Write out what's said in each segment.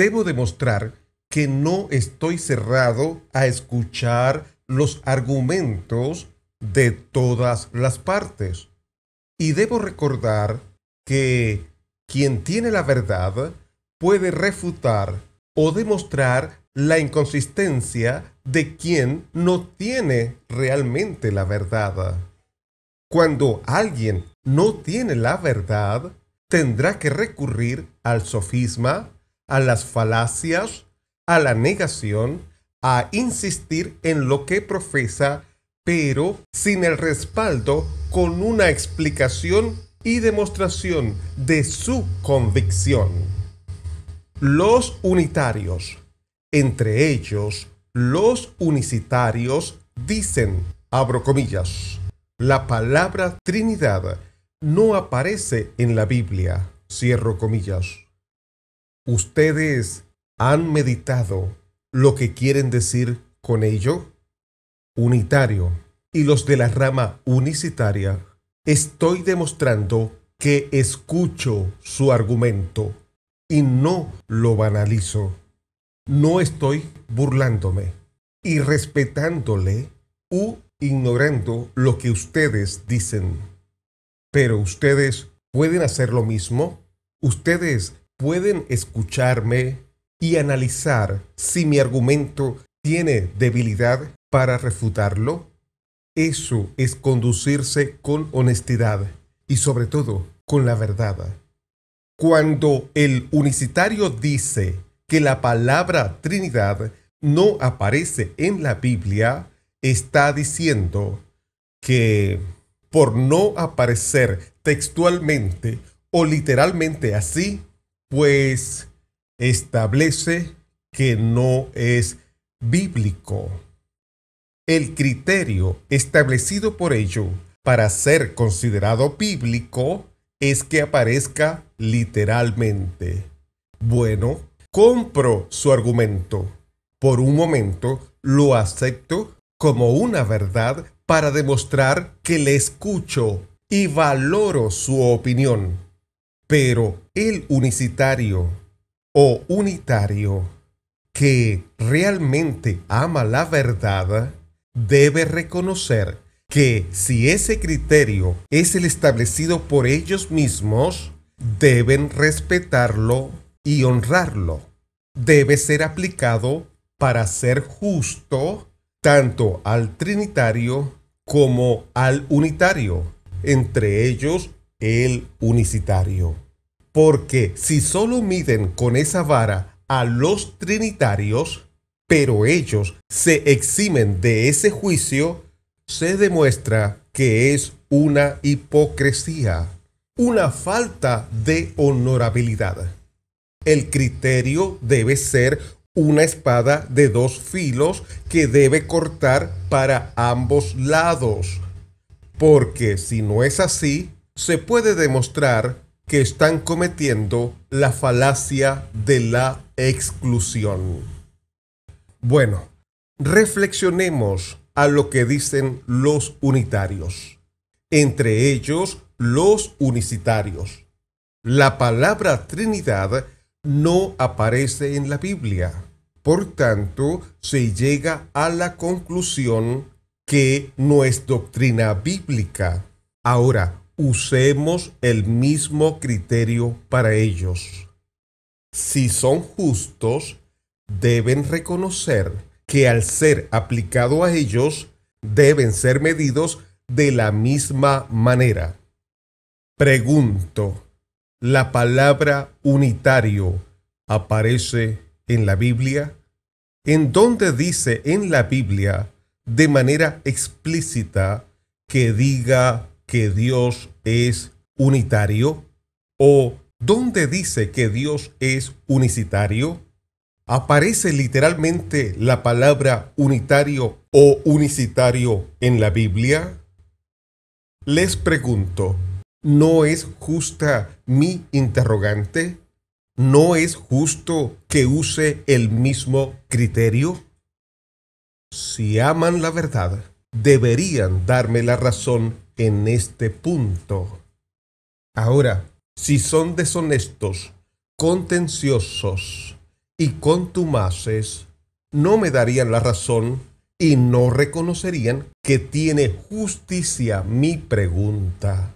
debo demostrar que no estoy cerrado a escuchar los argumentos de todas las partes. Y debo recordar que quien tiene la verdad puede refutar o demostrar la inconsistencia de quien no tiene realmente la verdad. Cuando alguien no tiene la verdad, tendrá que recurrir al sofisma, a las falacias, a la negación, a insistir en lo que profesa, pero sin el respaldo con una explicación y demostración de su convicción. Los unitarios, entre ellos los unicitarios, dicen, abro comillas, la palabra Trinidad no aparece en la Biblia, cierro comillas. ¿Ustedes han meditado lo que quieren decir con ello? Unitario y los de la rama unicitaria, estoy demostrando que escucho su argumento y no lo banalizo. No estoy burlándome y respetándole u ignorando lo que ustedes dicen. Pero ustedes pueden hacer lo mismo. Ustedes pueden escucharme y analizar si mi argumento tiene debilidad para refutarlo? Eso es conducirse con honestidad y sobre todo con la verdad. Cuando el unicitario dice que la palabra Trinidad no aparece en la Biblia, está diciendo que por no aparecer textualmente o literalmente así, pues establece que no es bíblico. El criterio establecido por ello para ser considerado bíblico es que aparezca literalmente. Bueno, compro su argumento. Por un momento lo acepto como una verdad para demostrar que le escucho y valoro su opinión. Pero el unicitario o unitario que realmente ama la verdad debe reconocer que si ese criterio es el establecido por ellos mismos, deben respetarlo y honrarlo. Debe ser aplicado para ser justo tanto al trinitario como al unitario. Entre ellos el unicitario. Porque si solo miden con esa vara a los trinitarios, pero ellos se eximen de ese juicio, se demuestra que es una hipocresía, una falta de honorabilidad. El criterio debe ser una espada de dos filos que debe cortar para ambos lados, porque si no es así, se puede demostrar que están cometiendo la falacia de la exclusión. Bueno, reflexionemos a lo que dicen los unitarios, entre ellos los unicitarios. La palabra Trinidad no aparece en la Biblia. Por tanto, se llega a la conclusión que no es doctrina bíblica. Ahora, usemos el mismo criterio para ellos. Si son justos, deben reconocer que al ser aplicado a ellos, deben ser medidos de la misma manera. Pregunto, ¿la palabra unitario aparece en la Biblia? ¿En dónde dice en la Biblia de manera explícita que diga que Dios es unitario? ¿O dónde dice que Dios es unicitario? ¿Aparece literalmente la palabra unitario o unicitario en la Biblia? Les pregunto, ¿no es justa mi interrogante? ¿No es justo que use el mismo criterio? Si aman la verdad, deberían darme la razón en este punto. Ahora, si son deshonestos, contenciosos y contumaces, no me darían la razón y no reconocerían que tiene justicia mi pregunta.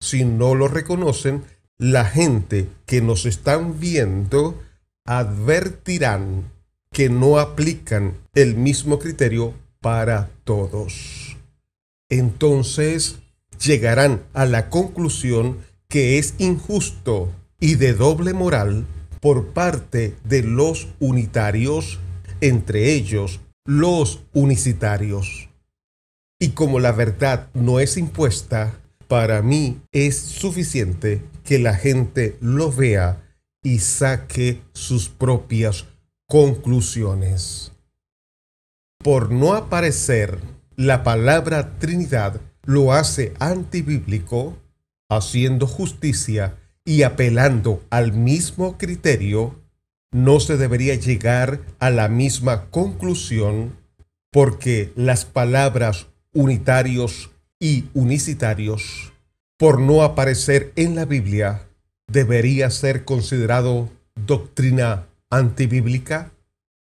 Si no lo reconocen, la gente que nos están viendo advertirán que no aplican el mismo criterio para todos entonces llegarán a la conclusión que es injusto y de doble moral por parte de los unitarios, entre ellos los unicitarios. Y como la verdad no es impuesta, para mí es suficiente que la gente lo vea y saque sus propias conclusiones. Por no aparecer la palabra Trinidad lo hace antibíblico, haciendo justicia y apelando al mismo criterio, no se debería llegar a la misma conclusión porque las palabras unitarios y unicitarios, por no aparecer en la Biblia, debería ser considerado doctrina antibíblica.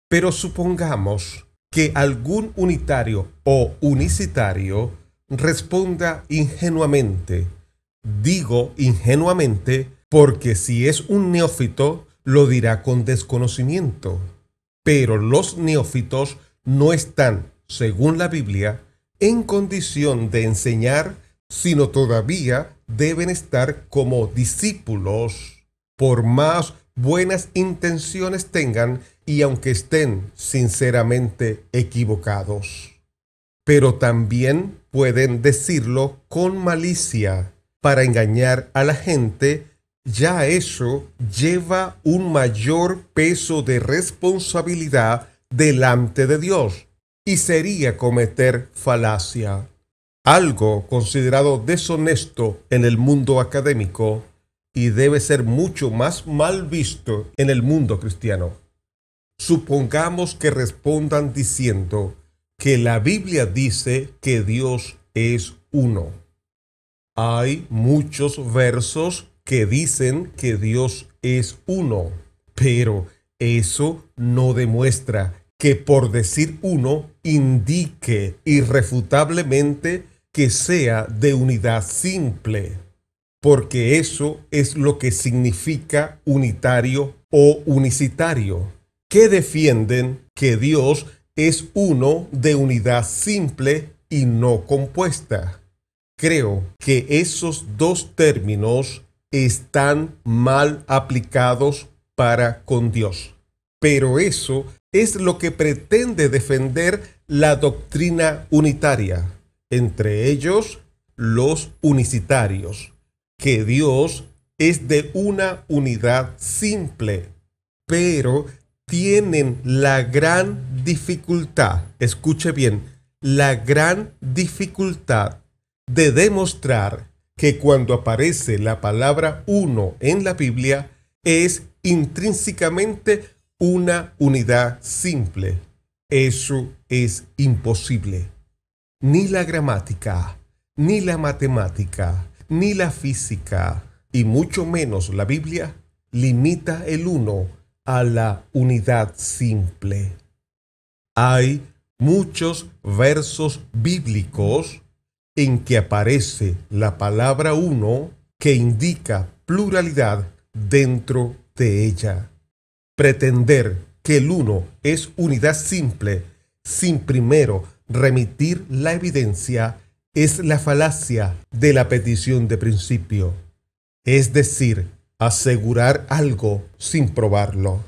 Pero supongamos que algún unitario o unicitario responda ingenuamente. Digo ingenuamente porque si es un neófito lo dirá con desconocimiento. Pero los neófitos no están, según la Biblia, en condición de enseñar, sino todavía deben estar como discípulos. Por más buenas intenciones tengan, y aunque estén sinceramente equivocados. Pero también pueden decirlo con malicia para engañar a la gente, ya eso lleva un mayor peso de responsabilidad delante de Dios y sería cometer falacia, algo considerado deshonesto en el mundo académico y debe ser mucho más mal visto en el mundo cristiano supongamos que respondan diciendo que la Biblia dice que Dios es uno. Hay muchos versos que dicen que Dios es uno, pero eso no demuestra que por decir uno indique irrefutablemente que sea de unidad simple, porque eso es lo que significa unitario o unicitario que defienden que Dios es uno de unidad simple y no compuesta. Creo que esos dos términos están mal aplicados para con Dios. Pero eso es lo que pretende defender la doctrina unitaria, entre ellos los unicitarios, que Dios es de una unidad simple, pero tienen la gran dificultad, escuche bien, la gran dificultad de demostrar que cuando aparece la palabra uno en la Biblia es intrínsecamente una unidad simple. Eso es imposible. Ni la gramática, ni la matemática, ni la física, y mucho menos la Biblia, limita el uno a la unidad simple. Hay muchos versos bíblicos en que aparece la palabra uno que indica pluralidad dentro de ella. Pretender que el uno es unidad simple sin primero remitir la evidencia es la falacia de la petición de principio. Es decir, asegurar algo sin probarlo.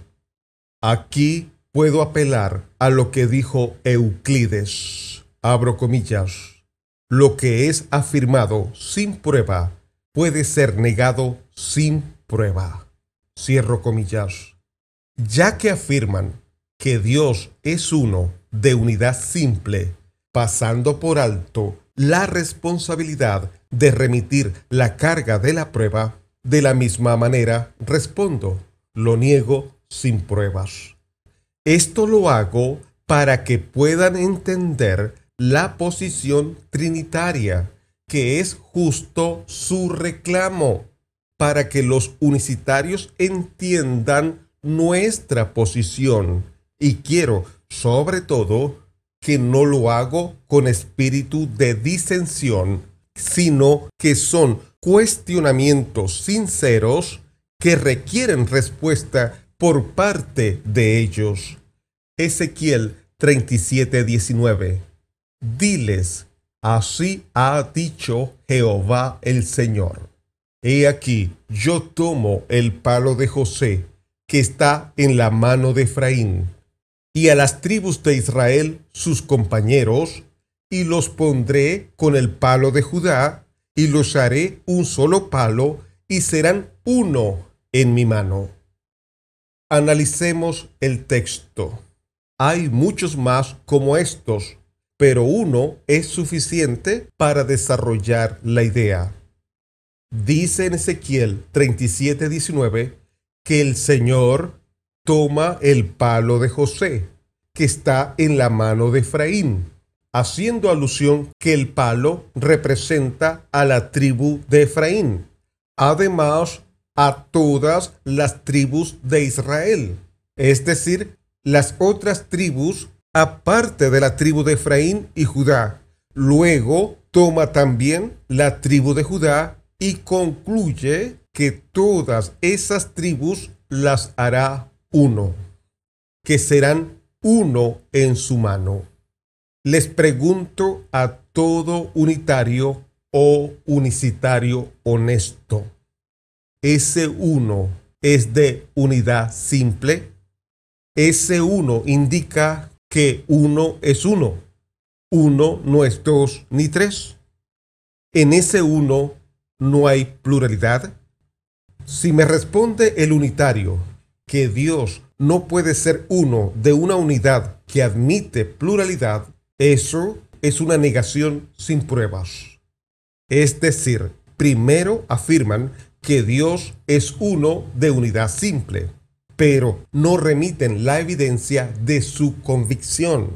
Aquí puedo apelar a lo que dijo Euclides, abro comillas, lo que es afirmado sin prueba puede ser negado sin prueba, cierro comillas. Ya que afirman que Dios es uno de unidad simple, pasando por alto la responsabilidad de remitir la carga de la prueba, de la misma manera, respondo, lo niego sin pruebas. Esto lo hago para que puedan entender la posición trinitaria, que es justo su reclamo, para que los unicitarios entiendan nuestra posición. Y quiero, sobre todo, que no lo hago con espíritu de disensión sino que son cuestionamientos sinceros que requieren respuesta por parte de ellos. Ezequiel 37:19 Diles, así ha dicho Jehová el Señor. He aquí, yo tomo el palo de José, que está en la mano de Efraín, y a las tribus de Israel, sus compañeros, y los pondré con el palo de Judá, y los haré un solo palo, y serán uno en mi mano. Analicemos el texto. Hay muchos más como estos, pero uno es suficiente para desarrollar la idea. Dice en Ezequiel 37:19 que el Señor toma el palo de José, que está en la mano de Efraín, haciendo alusión que el palo representa a la tribu de Efraín, además a todas las tribus de Israel, es decir, las otras tribus aparte de la tribu de Efraín y Judá. Luego toma también la tribu de Judá y concluye que todas esas tribus las hará uno, que serán uno en su mano les pregunto a todo unitario o unicitario honesto, ¿ese uno es de unidad simple? Ese uno indica que uno es uno. Uno no es dos ni tres. En ese uno no hay pluralidad. Si me responde el unitario que Dios no puede ser uno de una unidad que admite pluralidad, eso es una negación sin pruebas. Es decir, primero afirman que Dios es uno de unidad simple, pero no remiten la evidencia de su convicción.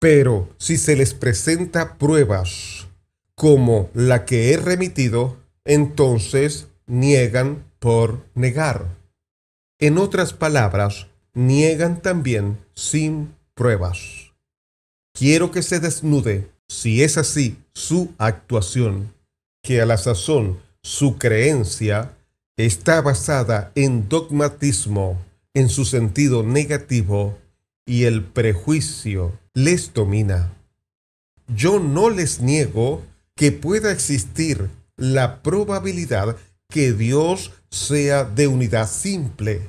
Pero si se les presenta pruebas como la que he remitido, entonces niegan por negar. En otras palabras, niegan también sin pruebas. Quiero que se desnude, si es así, su actuación, que a la sazón su creencia está basada en dogmatismo en su sentido negativo y el prejuicio les domina. Yo no les niego que pueda existir la probabilidad que Dios sea de unidad simple,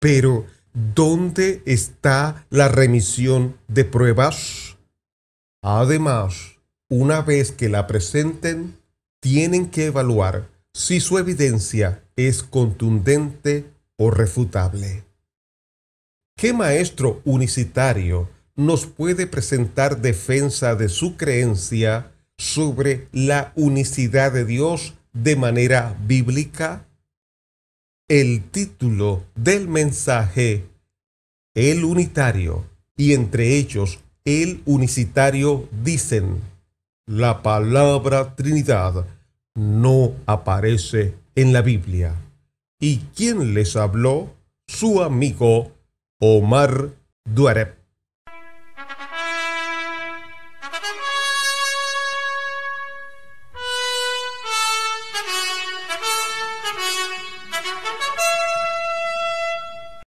pero ¿dónde está la remisión de pruebas? Además, una vez que la presenten, tienen que evaluar si su evidencia es contundente o refutable. ¿Qué maestro unicitario nos puede presentar defensa de su creencia sobre la unicidad de Dios de manera bíblica? El título del mensaje, El Unitario, y entre ellos el unicitario dicen, la palabra Trinidad no aparece en la Biblia. ¿Y quién les habló? Su amigo Omar Duarep.